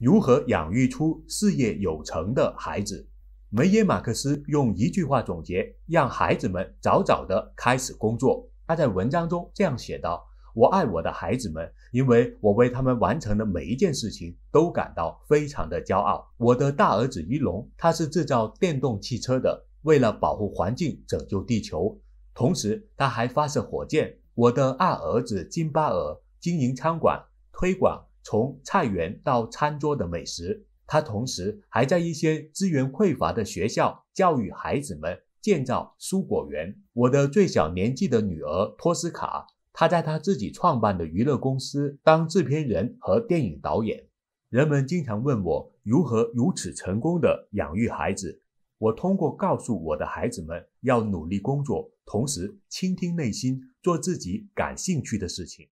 如何养育出事业有成的孩子？梅耶马克思用一句话总结：让孩子们早早的开始工作。他在文章中这样写道：“我爱我的孩子们，因为我为他们完成的每一件事情都感到非常的骄傲。我的大儿子一龙，他是制造电动汽车的，为了保护环境，拯救地球；同时他还发射火箭。我的二儿子金巴尔经营餐馆，推广。”从菜园到餐桌的美食，他同时还在一些资源匮乏的学校教育孩子们建造蔬果园。我的最小年纪的女儿托斯卡，她在她自己创办的娱乐公司当制片人和电影导演。人们经常问我如何如此成功的养育孩子。我通过告诉我的孩子们要努力工作，同时倾听内心，做自己感兴趣的事情。